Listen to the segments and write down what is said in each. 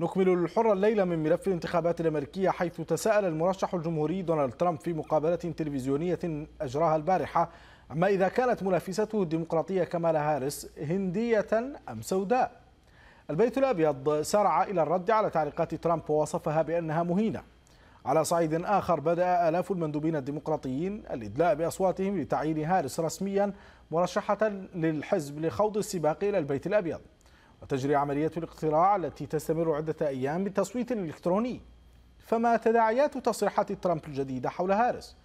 نكمل الحرة الليلة من ملف الانتخابات الأمريكية حيث تساءل المرشح الجمهوري دونالد ترامب في مقابلة تلفزيونية أجراها البارحة عما إذا كانت منافسته الديمقراطية كمالا هاريس هندية أم سوداء البيت الأبيض سارع إلى الرد على تعليقات ترامب ووصفها بأنها مهينة على صعيد آخر بدأ آلاف المندوبين الديمقراطيين الإدلاء بأصواتهم لتعيين هاريس رسميا مرشحة للحزب لخوض السباق إلى البيت الأبيض وتجري عملية الاقتراع التي تستمر عدة أيام بالتصويت الإلكتروني فما تداعيات تصريحات ترامب الجديدة حول هارس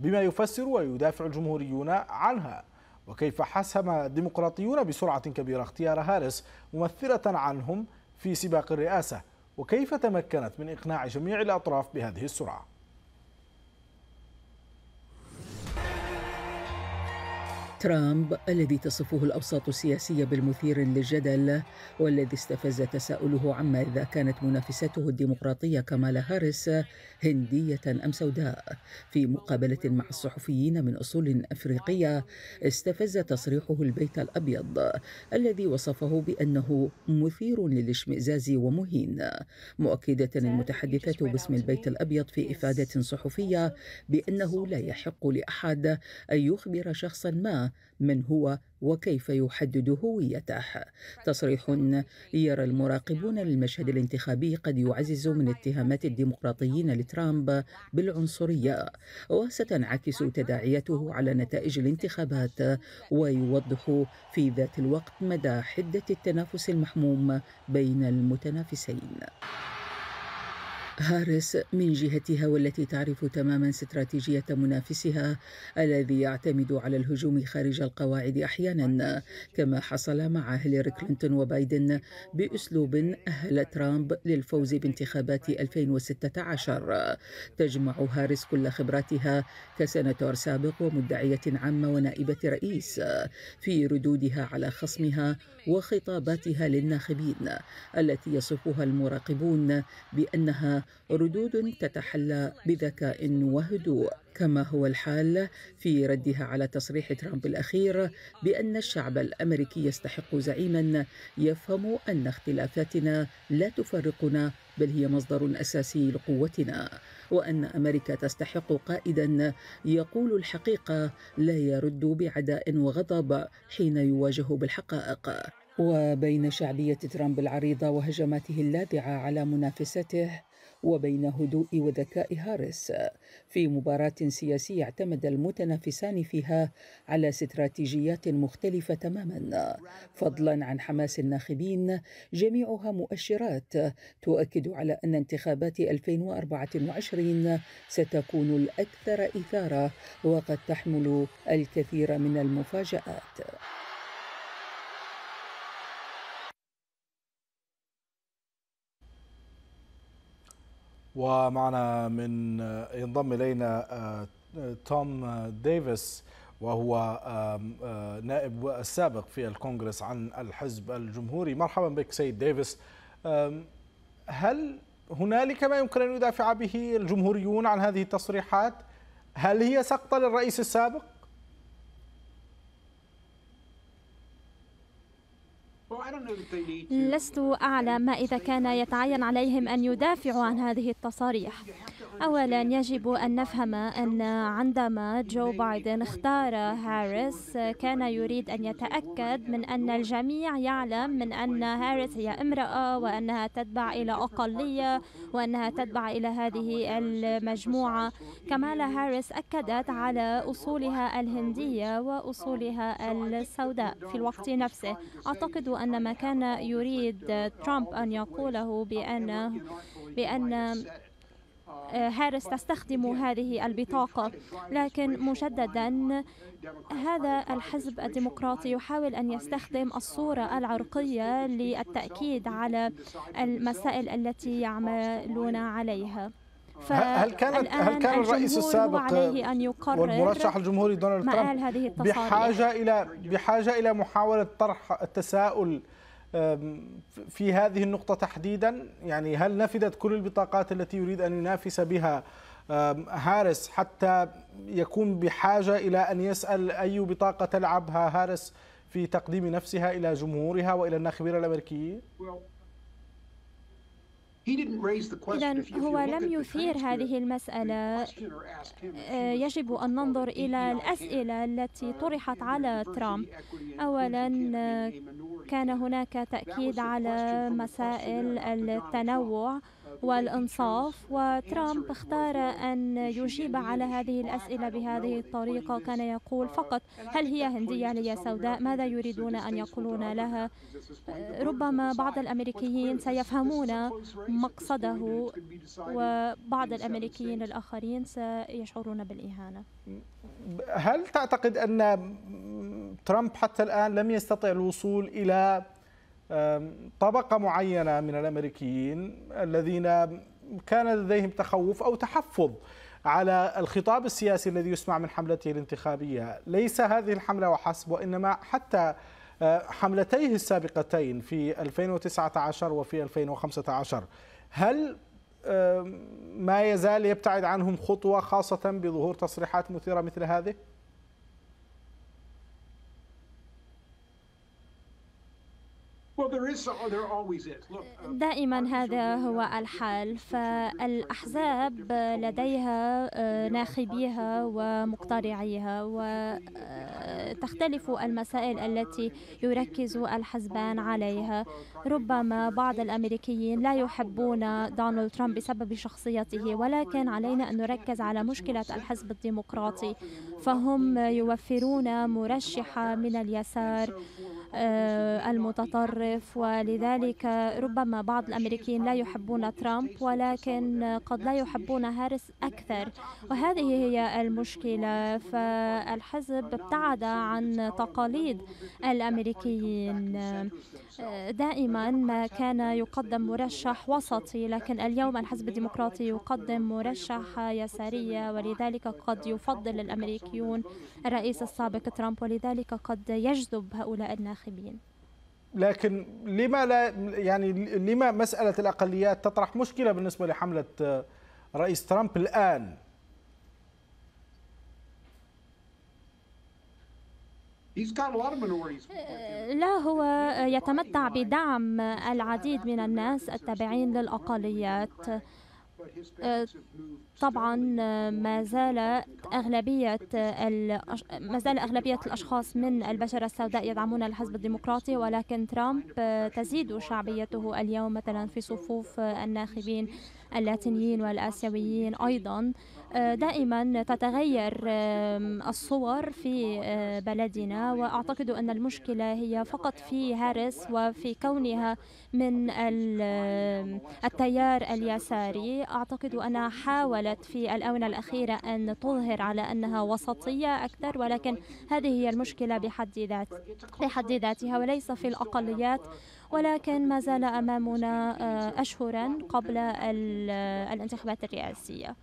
بما يفسر ويدافع الجمهوريون عنها وكيف حسم الديمقراطيون بسرعة كبيرة اختيار هارس ممثلة عنهم في سباق الرئاسة وكيف تمكنت من إقناع جميع الأطراف بهذه السرعة ترامب الذي تصفه الاوساط السياسيه بالمثير للجدل والذي استفز تساؤله عما اذا كانت منافسته الديمقراطيه كمالا هاريس هنديه ام سوداء في مقابله مع الصحفيين من اصول افريقيه استفز تصريحه البيت الابيض الذي وصفه بانه مثير للاشمئزاز ومهين مؤكده المتحدثه باسم البيت الابيض في افاده صحفيه بانه لا يحق لاحد ان يخبر شخصا ما من هو وكيف يحدد هويته تصريح يرى المراقبون للمشهد الانتخابي قد يعزز من اتهامات الديمقراطيين لترامب بالعنصرية وستنعكس تداعياته على نتائج الانتخابات ويوضح في ذات الوقت مدى حدة التنافس المحموم بين المتنافسين هارس من جهتها والتي تعرف تماما استراتيجية منافسها الذي يعتمد على الهجوم خارج القواعد أحيانا كما حصل مع هيلاري كلينتون وبايدن بأسلوب أهل ترامب للفوز بانتخابات 2016 تجمع هارس كل خبراتها كسناتور سابق ومدعية عامة ونائبة رئيس في ردودها على خصمها وخطاباتها للناخبين التي يصفها المراقبون بأنها ردود تتحلى بذكاء وهدوء كما هو الحال في ردها على تصريح ترامب الاخير بان الشعب الامريكي يستحق زعيما يفهم ان اختلافاتنا لا تفرقنا بل هي مصدر اساسي لقوتنا وان امريكا تستحق قائدا يقول الحقيقه لا يرد بعداء وغضب حين يواجه بالحقائق وبين شعبيه ترامب العريضه وهجماته اللاذعه على منافسته وبين هدوء وذكاء هاريس في مباراة سياسية اعتمد المتنافسان فيها على استراتيجيات مختلفة تماما فضلا عن حماس الناخبين جميعها مؤشرات تؤكد على أن انتخابات 2024 ستكون الأكثر إثارة وقد تحمل الكثير من المفاجآت ومعنا من ينضم الينا آه، توم آه، ديفيس وهو آه، نائب السابق في الكونغرس عن الحزب الجمهوري مرحبا بك سيد ديفيس هل هنالك ما يمكن ان يدافع به الجمهوريون عن هذه التصريحات هل هي سقطه للرئيس السابق لست أعلم ما إذا كان يتعين عليهم أن يدافعوا عن هذه التصاريح أولا يجب أن نفهم أن عندما جو بايدن اختار هاريس كان يريد أن يتأكد من أن الجميع يعلم من أن هاريس هي امرأة وأنها تتبع إلى أقلية وأنها تتبع إلى هذه المجموعة كمالا هاريس أكدت على أصولها الهندية وأصولها السوداء في الوقت نفسه أعتقد أن ما كان يريد ترامب أن يقوله بأن بأن هارس تستخدم هذه البطاقة لكن مجددا هذا الحزب الديمقراطي يحاول أن يستخدم الصورة العرقية للتأكيد على المسائل التي يعملون عليها هل كان هل كان الرئيس السابق والمرشح الجمهوري دونالد ترامب بحاجه الى بحاجه الى محاوله طرح التساؤل في هذه النقطة تحديدا يعني هل نفذت كل البطاقات التي يريد أن ينافس بها هارس حتى يكون بحاجة إلى أن يسأل أي بطاقة تلعبها هارس في تقديم نفسها إلى جمهورها وإلى الناخبين الأمريكيين؟ إذا هو لم يثير هذه المسألة أه، يجب أن ننظر إلى الأسئلة التي طرحت uh, على ترامب أولا كان هناك تأكيد على مسائل التنوع والإنصاف وترامب اختار أن يجيب على هذه الأسئلة بهذه الطريقة كان يقول فقط هل هي هندية هل هي سوداء ماذا يريدون أن يقولون لها ربما بعض الأمريكيين سيفهمون مقصده وبعض الأمريكيين الآخرين سيشعرون بالإهانة هل تعتقد أن ترامب حتى الآن لم يستطع الوصول إلى طبقة معينة من الأمريكيين الذين كان لديهم تخوف أو تحفظ على الخطاب السياسي الذي يسمع من حملته الانتخابية ليس هذه الحملة وحسب وإنما حتى أه، حملتيه السابقتين في 2019 وفي 2015 هل أه، ما يزال يبتعد عنهم خطوة خاصة بظهور تصريحات مثيرة مثل هذه؟ Uh, دائما هذا هو الحال فالأحزاب لديها آه، ناخبيها ومقترعيها وتختلف آه، المسائل التي يركز الحزبان عليها ربما بعض الأمريكيين لا يحبون دونالد ترامب بسبب شخصيته ولكن علينا أن نركز على مشكلة الحزب الديمقراطي فهم يوفرون مرشحة من اليسار آه، المتطرف ولذلك ربما بعض الأمريكيين لا يحبون ترامب ولكن قد لا يحبون هارس أكثر وهذه هي المشكلة فالحزب ابتعد عن تقاليد الأمريكيين دائما ما كان يقدم مرشح وسطي لكن اليوم الحزب الديمقراطي يقدم مرشح يسارية ولذلك قد يفضل الأمريكيون الرئيس السابق ترامب ولذلك قد يجذب هؤلاء الناخبين لكن لما لا يعني لما مسألة الأقليات تطرح مشكلة بالنسبة لحملة رئيس ترامب الآن لا هو يتمتع بدعم العديد من الناس التابعين للأقليات طبعا ما زالت أغلبية ما زال أغلبية الأشخاص من البشرة السوداء يدعمون الحزب الديمقراطي ولكن ترامب تزيد شعبيته اليوم مثلا في صفوف الناخبين اللاتينيين والآسيويين أيضا دائما تتغير الصور في آه، بلدنا واعتقد ان المشكله هي فقط في هارس وفي كونها من التيار اليساري اعتقد انها حاولت في الاونه الاخيره ان تظهر على انها وسطيه اكثر ولكن هذه هي المشكله بحد ذات بحد ذاتها وليس في الاقليات ولكن ما زال امامنا آه، اشهرا قبل آه، الانتخابات الرئاسيه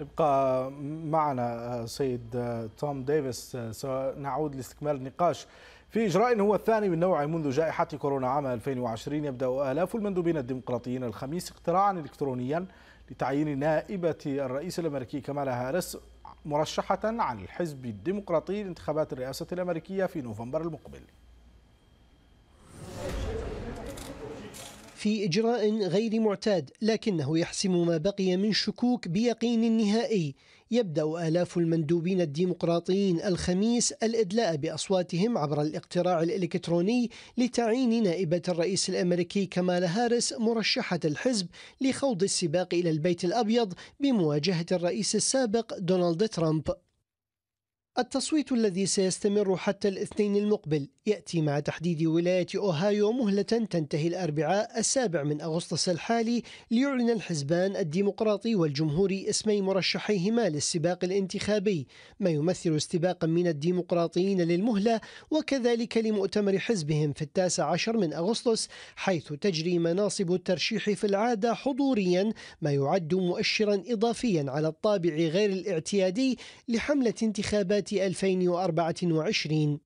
ابقى معنا آه، سيد آه، توم ديفيس آه، سنعود لاستكمال النقاش في إجراء هو الثاني من نوعه منذ جائحة كورونا عام 2020 يبدأ آلاف المندوبين الديمقراطيين الخميس اقتراعا إلكترونيا لتعيين نائبة الرئيس الأمريكي كمالا هارس مرشحة عن الحزب الديمقراطي لانتخابات الرئاسة الأمريكية في نوفمبر المقبل في إجراء غير معتاد لكنه يحسم ما بقي من شكوك بيقين نهائي يبدأ آلاف المندوبين الديمقراطيين الخميس الإدلاء بأصواتهم عبر الاقتراع الإلكتروني لتعيين نائبة الرئيس الأمريكي كمالا هارس مرشحة الحزب لخوض السباق إلى البيت الأبيض بمواجهة الرئيس السابق دونالد ترامب التصويت الذي سيستمر حتى الاثنين المقبل يأتي مع تحديد ولاية أوهايو مهلة تنتهي الأربعاء السابع من أغسطس الحالي ليعلن الحزبان الديمقراطي والجمهوري اسمي مرشحيهما للسباق الانتخابي ما يمثل استباقا من الديمقراطيين للمهلة وكذلك لمؤتمر حزبهم في التاسع عشر من أغسطس حيث تجري مناصب الترشيح في العادة حضوريا ما يعد مؤشرا إضافيا على الطابع غير الاعتيادي لحملة انتخابات 2024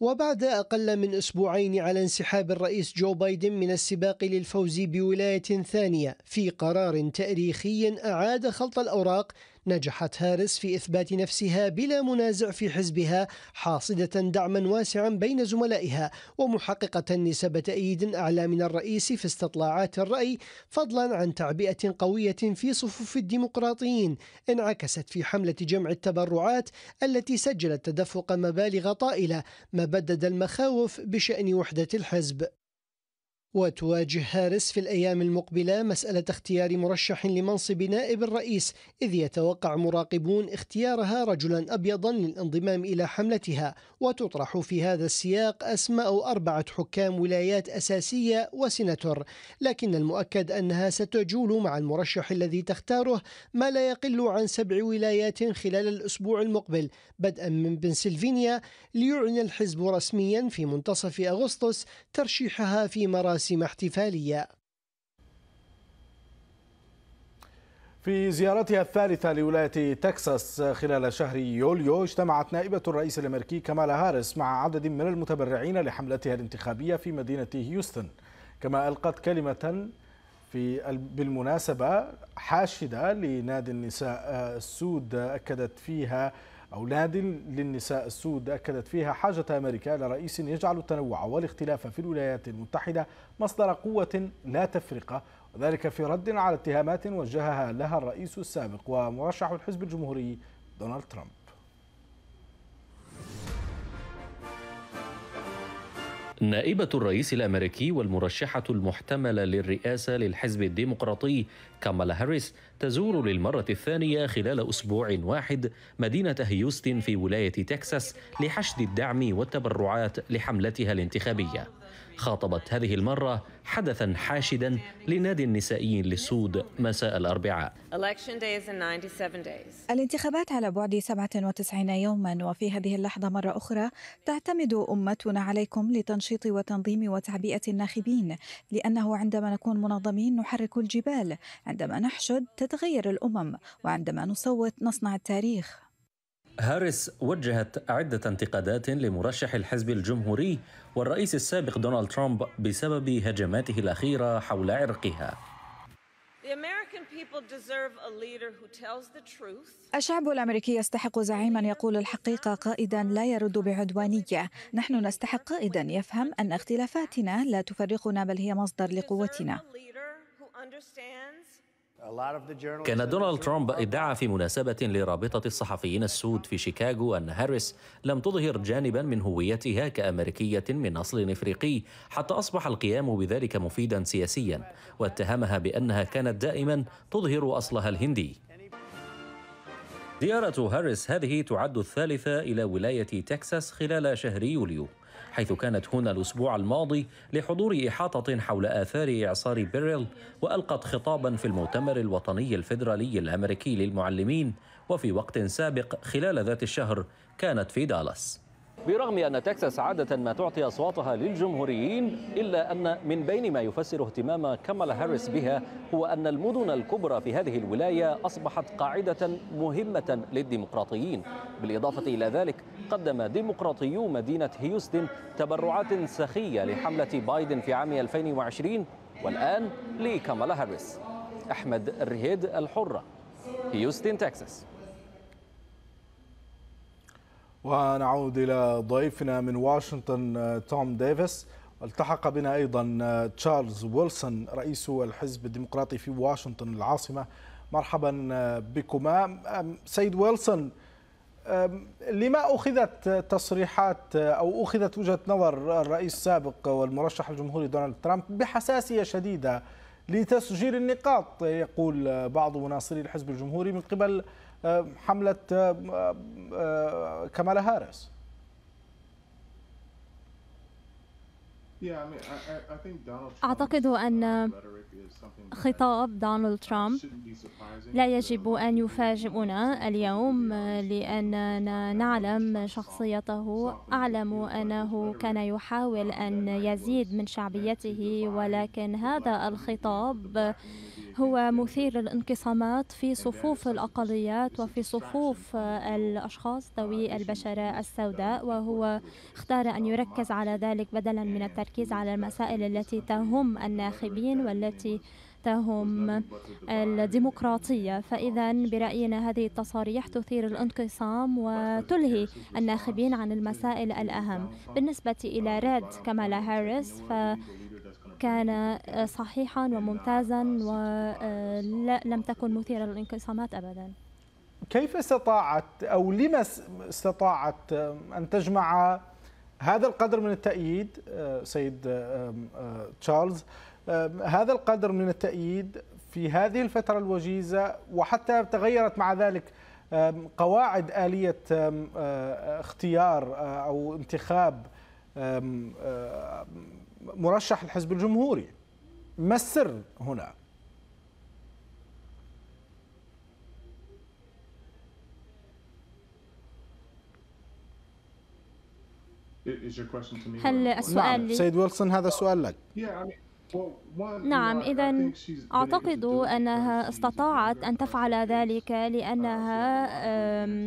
وبعد أقل من أسبوعين على انسحاب الرئيس جو بايدن من السباق للفوز بولاية ثانية في قرار تاريخي أعاد خلط الأوراق نجحت هارس في إثبات نفسها بلا منازع في حزبها حاصدة دعما واسعا بين زملائها ومحققة نسبة تأييد أعلى من الرئيس في استطلاعات الرأي فضلا عن تعبئة قوية في صفوف الديمقراطيين انعكست في حملة جمع التبرعات التي سجلت تدفق مبالغ طائلة ما بدد المخاوف بشأن وحدة الحزب وتواجه هارس في الأيام المقبلة مسألة اختيار مرشح لمنصب نائب الرئيس إذ يتوقع مراقبون اختيارها رجلا أبيضا للانضمام إلى حملتها وتطرح في هذا السياق أسماء أربعة حكام ولايات أساسية وسيناتور لكن المؤكد أنها ستجول مع المرشح الذي تختاره ما لا يقل عن سبع ولايات خلال الأسبوع المقبل بدءا من بنسلفانيا ليعلن الحزب رسميا في منتصف أغسطس ترشيحها في مراسم مراسم احتفالية في زيارتها الثالثة لولاية تكساس خلال شهر يوليو اجتمعت نائبة الرئيس الأمريكي كمالا هارس مع عدد من المتبرعين لحملتها الانتخابية في مدينة هيوستن كما ألقت كلمة في بالمناسبة حاشدة لنادي النساء آه، السود آه، أكدت فيها أولاد للنساء السود أكدت فيها حاجة أمريكا لرئيس يجعل التنوع والاختلاف في الولايات المتحدة مصدر قوة لا تفرقة وذلك في رد على اتهامات وجهها لها الرئيس السابق ومرشح الحزب الجمهوري دونالد ترامب نائبة الرئيس الأمريكي والمرشحة المحتملة للرئاسة للحزب الديمقراطي كامالا هاريس تزور للمرة الثانية خلال أسبوع واحد مدينة هيوستن في ولاية تكساس لحشد الدعم والتبرعات لحملتها الانتخابية خاطبت هذه المرة حدثا حاشدا لنادي النسائيين للسود مساء الأربعاء الانتخابات على بعد 97 يوما وفي هذه اللحظة مرة أخرى تعتمد أمتنا عليكم لتنشيط وتنظيم وتعبئة الناخبين لأنه عندما نكون منظمين نحرك الجبال عندما نحشد تتغير الأمم وعندما نصوت نصنع التاريخ هاريس وجهت عدة انتقادات لمرشح الحزب الجمهوري والرئيس السابق دونالد ترامب بسبب هجماته الأخيرة حول عرقها. الشعب الامريكي يستحق زعيما يقول الحقيقه قائدا لا يرد بعدوانيه نحن نستحق قائدا يفهم ان اختلافاتنا لا تفرقنا بل هي مصدر لقوتنا كان دونالد ترامب ادعى في مناسبة لرابطة الصحفيين السود في شيكاغو أن هاريس لم تظهر جانبا من هويتها كأمريكية من أصل إفريقي حتى أصبح القيام بذلك مفيدا سياسيا واتهمها بأنها كانت دائما تظهر أصلها الهندي زيارة هاريس هذه تعد الثالثة إلى ولاية تكساس خلال شهر يوليو حيث كانت هنا الأسبوع الماضي لحضور إحاطة حول آثار إعصار بيريل وألقت خطابا في المؤتمر الوطني الفيدرالي الأمريكي للمعلمين وفي وقت سابق خلال ذات الشهر كانت في دالاس برغم أن تكساس عادة ما تعطي أصواتها للجمهوريين إلا أن من بين ما يفسر اهتمام كامالا هاريس بها هو أن المدن الكبرى في هذه الولاية أصبحت قاعدة مهمة للديمقراطيين بالإضافة إلى ذلك قدم ديمقراطيو مدينة هيوستن تبرعات سخية لحملة بايدن في عام 2020 والآن لكامالا هاريس أحمد الرهيد الحرة هيوستن تكساس ونعود إلى ضيفنا من واشنطن آه، توم ديفيس التحق بنا أيضا آه، تشارلز ويلسون رئيس الحزب الديمقراطي في واشنطن العاصمة مرحبا آه، بكما سيد ويلسون لما أخذت تصريحات أو أخذت وجهة نظر الرئيس السابق والمرشح الجمهوري دونالد ترامب بحساسية شديدة لتسجيل النقاط يقول بعض مناصري الحزب الجمهوري من قبل آه، حمله آه، آه، كمالا هاريس أعتقد أن خطاب دونالد ترامب لا يجب أن يفاجئنا اليوم لأننا نعلم شخصيته أعلم أنه كان يحاول أن يزيد من شعبيته ولكن هذا الخطاب هو مثير للانقسامات في صفوف الأقليات وفي صفوف الأشخاص ذوي uh, البشرة السوداء وهو اختار أن يركز على ذلك بدلا من التركيز التركيز على المسائل التي تهم الناخبين والتي تهم الديمقراطية فإذا برأينا هذه التصاريح تثير الانقسام وتلهي الناخبين عن المسائل الأهم بالنسبة إلى ريد كمالا هاريس ف كان صحيحا وممتازا ولم تكن مثيرة للانقسامات أبدا كيف استطاعت أو لما استطاعت أن تجمع هذا القدر من التأييد آه، سيد آه، آه، تشارلز هذا القدر من التأييد في هذه الفترة الوجيزة وحتى تغيرت مع ذلك قواعد آلية اختيار أو انتخاب مرشح الحزب الجمهوري ما السر هنا؟ هل السؤال نعم. لي؟ سيد ويلسون هذا السؤال لك نعم إذا أعتقد أنها استطاعت أن تفعل ذلك لأنها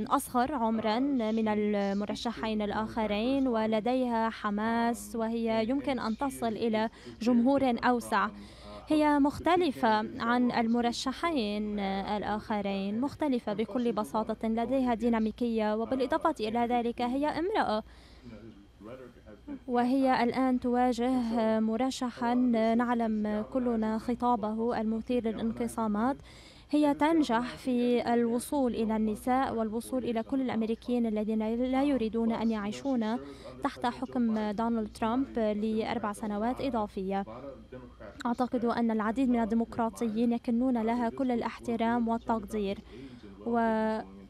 uh, أصغر عمرا من المرشحين الآخرين ولديها حماس um, وهي يمكن أن تصل إلى جمهور um, أوسع uh, هي مختلفة عن المرشحين آه، الآخرين مختلفة بكل بساطة لديها ديناميكية وبالإضافة إلى ذلك هي امرأة وهي الآن تواجه مرشحا نعلم كلنا خطابه المثير للانقسامات هي تنجح في الوصول إلى النساء والوصول إلى كل الأمريكيين الذين لا يريدون أن يعيشون تحت حكم دونالد ترامب لأربع سنوات إضافية أعتقد أن العديد من الديمقراطيين يكنون لها كل الاحترام والتقدير و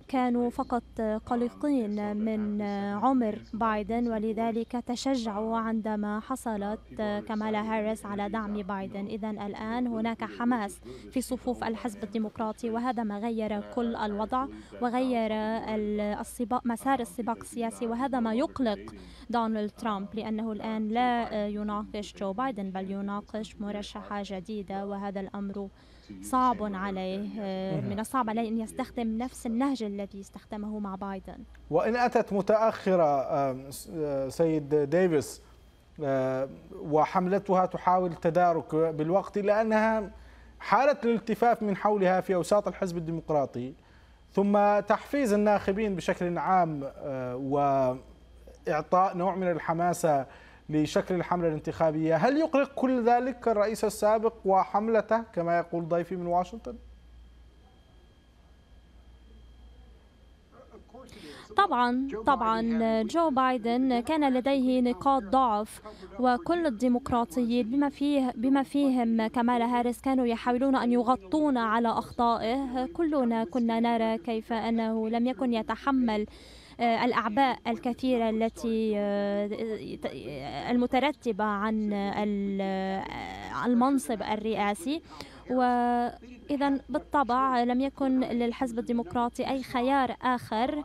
كانوا فقط قلقين من عمر بايدن ولذلك تشجعوا عندما حصلت كمالا هاريس على دعم بايدن إذا الآن هناك حماس في صفوف الحزب الديمقراطي وهذا ما غير كل الوضع وغير السباق مسار السباق السياسي وهذا ما يقلق دونالد ترامب لأنه الآن لا يناقش جو بايدن بل يناقش مرشحة جديدة وهذا الأمر صعب عليه آه، من الصعب عليه أن يستخدم نفس النهج الذي استخدمه مع بايدن وإن أتت متأخرة آه، سيد ديفيس آه، وحملتها تحاول التدارك بالوقت لأنها حالة الالتفاف من حولها في أوساط الحزب الديمقراطي ثم تحفيز الناخبين بشكل عام وإعطاء نوع من الحماسة لشكل الحملة الانتخابية هل يقلق كل ذلك الرئيس السابق وحملته كما يقول ضيفي من واشنطن؟ طبعا طبعا جو بايدن كان لديه نقاط ضعف وكل الديمقراطيين بما فيه بما فيهم كمال هاريس كانوا يحاولون ان يغطون على اخطائه كلنا كنا نرى كيف انه لم يكن يتحمل آه، الأعباء الكثيرة التي آه، آه، المترتبة عن المنصب الرئاسي وإذا بالطبع لم يكن للحزب الديمقراطي أي خيار آخر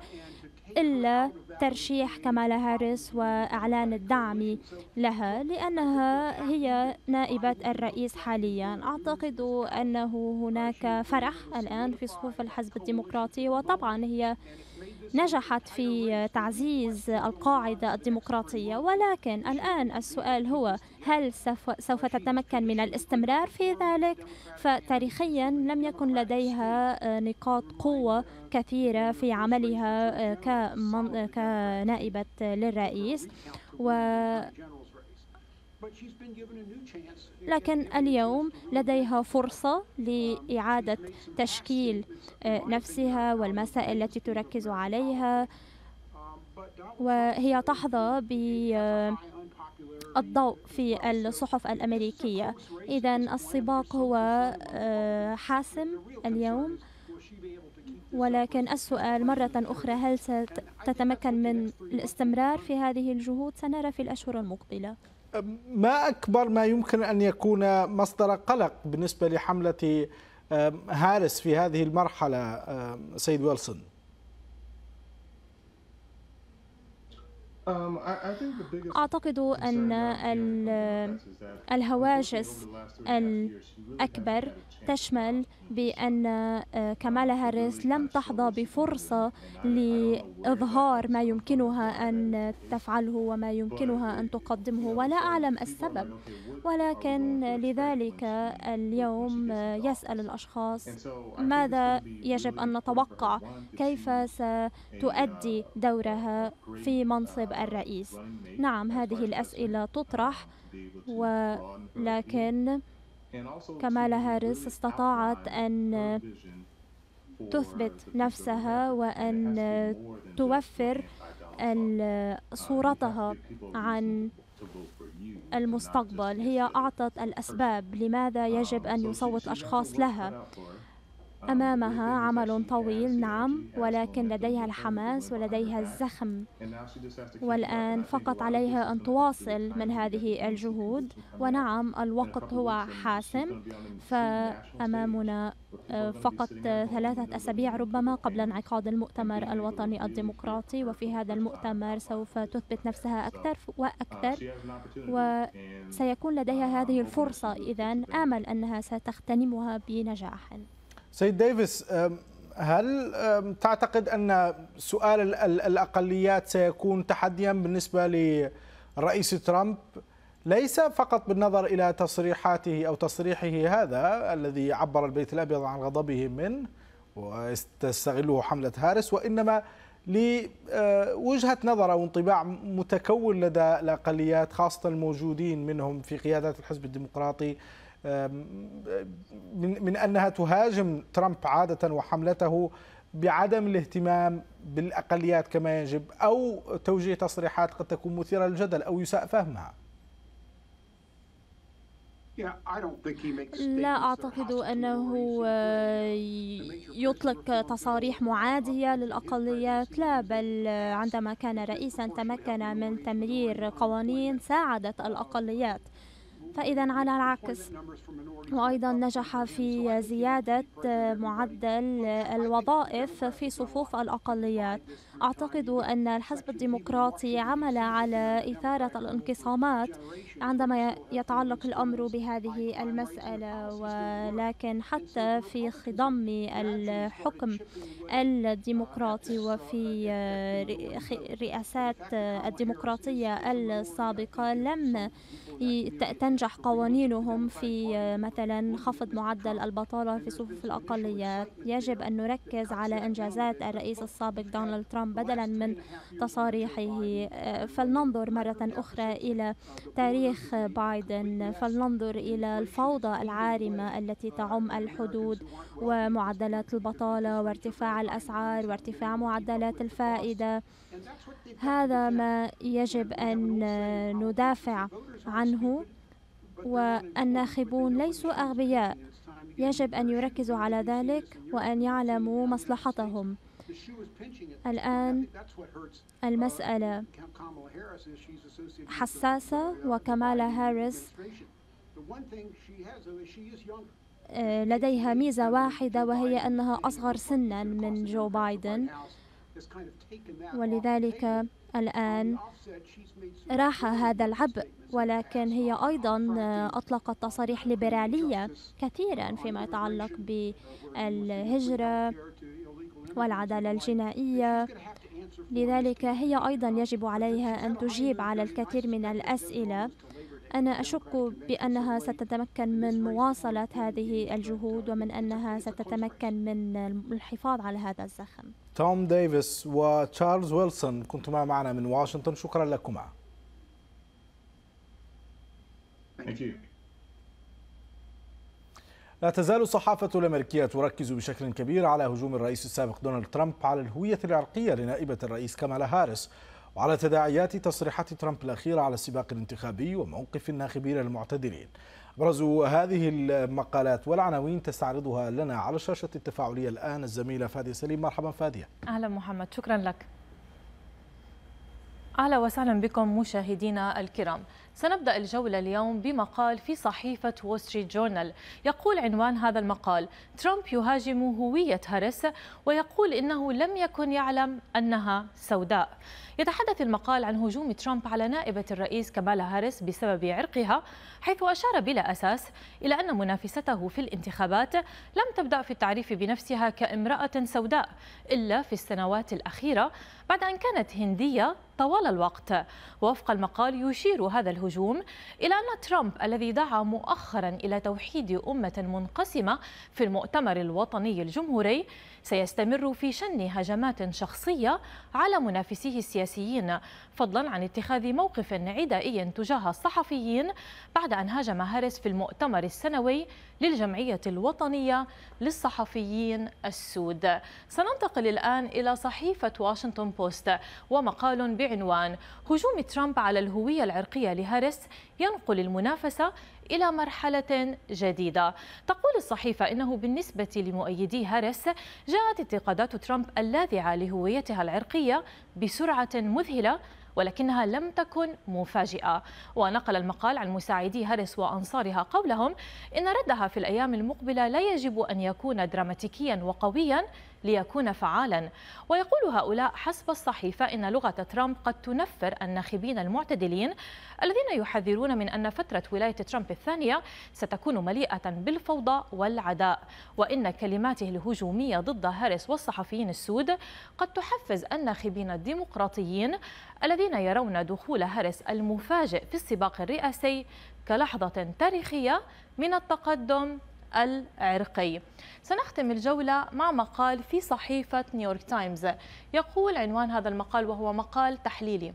إلا ترشيح كمالا هاريس وإعلان الدعم لها لأنها هي نائبة الرئيس حاليا أعتقد أنه هناك فرح الآن في صفوف الحزب الديمقراطي وطبعا هي نجحت في تعزيز القاعدة الديمقراطية ولكن الآن السؤال هو هل سوف تتمكن من الاستمرار في ذلك فتاريخيا لم يكن لديها آه، نقاط قوة كثيرة في عملها آه، آه، كنائبة للرئيس و لكن اليوم لديها فرصة لإعادة تشكيل آه، نفسها والمسائل التي تركز عليها وهي تحظى بالضوء آه، في الصحف الأمريكية إذا السباق هو آه، حاسم اليوم ولكن السؤال مرة أخرى هل ستتمكن من الاستمرار في هذه الجهود سنرى في الأشهر المقبلة ما أكبر ما يمكن أن يكون مصدر قلق بالنسبة لحملة هارس في هذه المرحلة سيد ويلسون Um, أعتقد أن الهواجس الأكبر تشمل بأن آه، كمالا هاريس لم تحظى بفرصة لإظهار ما يمكنها أن تفعله وما يمكنها أن تقدمه ولا أعلم السبب ولكن لذلك اليوم يسأل الأشخاص ماذا يجب أن نتوقع كيف ستؤدي uh, دورها في منصب الرئيس نعم هذه الأسئلة تطرح ولكن كمالا هاريس استطاعت أن تثبت نفسها وأن توفر uh, صورتها عن المستقبل هي أعطت الأسباب لماذا يجب um, أن يصوت أشخاص لها أمامها عمل طويل نعم ولكن لديها الحماس ولديها الزخم والآن فقط عليها أن تواصل من هذه الجهود ونعم الوقت هو حاسم فأمامنا فقط ثلاثة أسابيع ربما قبل انعقاد المؤتمر الوطني الديمقراطي وفي هذا المؤتمر سوف تثبت نفسها أكثر uh, وأكثر وسيكون لديها هذه uh, الفرصة إذا آمل أنها ستغتنمها بنجاح سيد ديفيس هل تعتقد أن سؤال الأقليات سيكون تحديا بالنسبة لرئيس ترامب ليس فقط بالنظر إلى تصريحاته أو تصريحه هذا الذي عبر البيت الأبيض عن غضبه منه وتستغله حملة هارس وإنما لوجهة أه، نظر أو انطباع متكون لدى الأقليات خاصة الموجودين منهم في قيادات الحزب الديمقراطي من انها تهاجم ترامب عاده وحملته بعدم الاهتمام بالاقليات كما يجب او توجيه تصريحات قد تكون مثيره للجدل او يساء فهمها. لا أعتقد أنه آه، يطلق تصاريح معادية للأقليات لا بل عندما كان رئيسا تمكن من تمرير قوانين ساعدت الأقليات فإذا على العكس وأيضا نجح في زيادة معدل الوظائف في صفوف الأقليات أعتقد أن الحزب الديمقراطي عمل على إثارة الانقسامات عندما يتعلق الأمر بهذه المسألة ولكن حتى في خضم الحكم الديمقراطي وفي الرئاسات الديمقراطية السابقة لم تنجح قوانينهم في آه، مثلا خفض معدل البطالة في صفوف الأقليات يجب أن نركز على إنجازات الرئيس السابق دونالد ترامب بدلا من تصاريحه آه، فلننظر مرة أخرى إلى تاريخ بايدن فلننظر إلى الفوضى العارمة التي تعم الحدود ومعدلات البطالة وارتفاع الأسعار وارتفاع معدلات الفائدة هذا ما يجب أن ندافع عنه والناخبون ليسوا أغبياء يجب أن يركزوا على ذلك وأن يعلموا مصلحتهم الآن المسألة حساسة وكمالا هاريس آه، لديها ميزة واحدة وهي أنها أصغر سنا من جو بايدن ولذلك الآن راح هذا العبء ولكن هي أيضا أطلقت تصاريح ليبرالية كثيرا فيما يتعلق بالهجرة والعدالة الجنائية لذلك هي أيضا يجب عليها أن تجيب على الكثير من الأسئلة أنا أشك بأنها ستتمكن من مواصلة هذه الجهود ومن أنها ستتمكن من الحفاظ على هذا الزخم توم ديفيس وتشارلز ويلسون كنتما معنا من واشنطن شكرا لكما لا تزال الصحافة الأمريكية تركز بشكل كبير على هجوم الرئيس السابق دونالد ترامب على الهوية العرقية لنائبة الرئيس كامالا هاريس وعلى تداعيات تصريحات ترامب الأخيرة على السباق الانتخابي وموقف الناخبين المعتدلين أبرز هذه المقالات والعناوين تستعرضها لنا على الشاشة التفاعلية الآن الزميلة فادية سليم مرحبا فادية أهلا محمد شكرا لك أهلا وسهلا بكم مشاهدينا الكرام سنبدأ الجولة اليوم بمقال في صحيفة وول ستريت جورنال يقول عنوان هذا المقال ترامب يهاجم هوية هاريس ويقول إنه لم يكن يعلم أنها سوداء يتحدث المقال عن هجوم ترامب على نائبة الرئيس كمالا هاريس بسبب عرقها حيث أشار بلا أساس إلى أن منافسته في الانتخابات لم تبدأ في التعريف بنفسها كامرأة سوداء إلا في السنوات الأخيرة بعد أن كانت هندية طوال الوقت وفق المقال يشير هذا الهجوم إلى أن ترامب الذي دعا مؤخرا إلى توحيد أمة منقسمة في المؤتمر الوطني الجمهوري سيستمر في شن هجمات شخصية على منافسيه السياسي السياسيين فضلا عن اتخاذ موقف عدائي تجاه الصحفيين بعد أن هاجم هاريس في المؤتمر السنوي للجمعية الوطنية للصحفيين السود سننتقل الآن إلى صحيفة واشنطن بوست ومقال بعنوان هجوم ترامب على الهوية العرقية لهاريس ينقل المنافسة إلى مرحلة جديدة تقول الصحيفة إنه بالنسبة لمؤيدي هارس جاءت انتقادات ترامب اللاذعة لهويتها العرقية بسرعة مذهلة ولكنها لم تكن مفاجئة ونقل المقال عن مساعدي هارس وأنصارها قولهم إن ردها في الأيام المقبلة لا يجب أن يكون دراماتيكيا وقويا ليكون فعالا ويقول هؤلاء حسب الصحيفة إن لغة ترامب قد تنفر الناخبين المعتدلين الذين يحذرون من أن فترة ولاية ترامب الثانية ستكون مليئة بالفوضى والعداء وإن كلماته الهجومية ضد هاريس والصحفيين السود قد تحفز الناخبين الديمقراطيين الذين يرون دخول هاريس المفاجئ في السباق الرئاسي كلحظة تاريخية من التقدم العرقي سنختم الجولة مع مقال في صحيفة نيويورك تايمز يقول عنوان هذا المقال وهو مقال تحليلي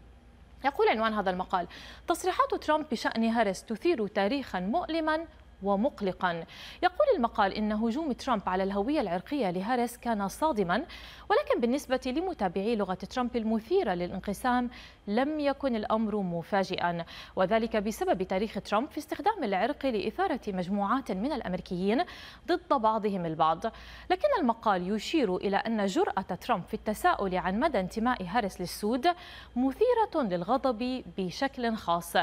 يقول عنوان هذا المقال تصريحات ترامب بشأن هارس تثير تاريخا مؤلما ومقلقا يقول المقال إن هجوم ترامب على الهوية العرقية لهارس كان صادما ولكن بالنسبة لمتابعي لغة ترامب المثيرة للانقسام لم يكن الأمر مفاجئا وذلك بسبب تاريخ ترامب في استخدام العرق لإثارة مجموعات من الأمريكيين ضد بعضهم البعض لكن المقال يشير إلى أن جرأة ترامب في التساؤل عن مدى انتماء هاريس للسود مثيرة للغضب بشكل خاص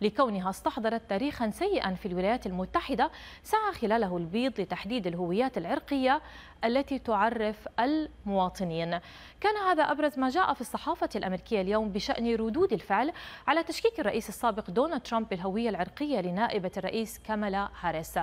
لكونها استحضرت تاريخا سيئا في الولايات المتحدة سعى خلاله البيض لتحديد الهويات العرقية التي تعرف المواطنين كان هذا أبرز ما جاء في الصحافة الأمريكية اليوم بشأن ردود الفعل على تشكيك الرئيس السابق دونالد ترامب بالهوية العرقية لنائبة الرئيس كاملا هاريس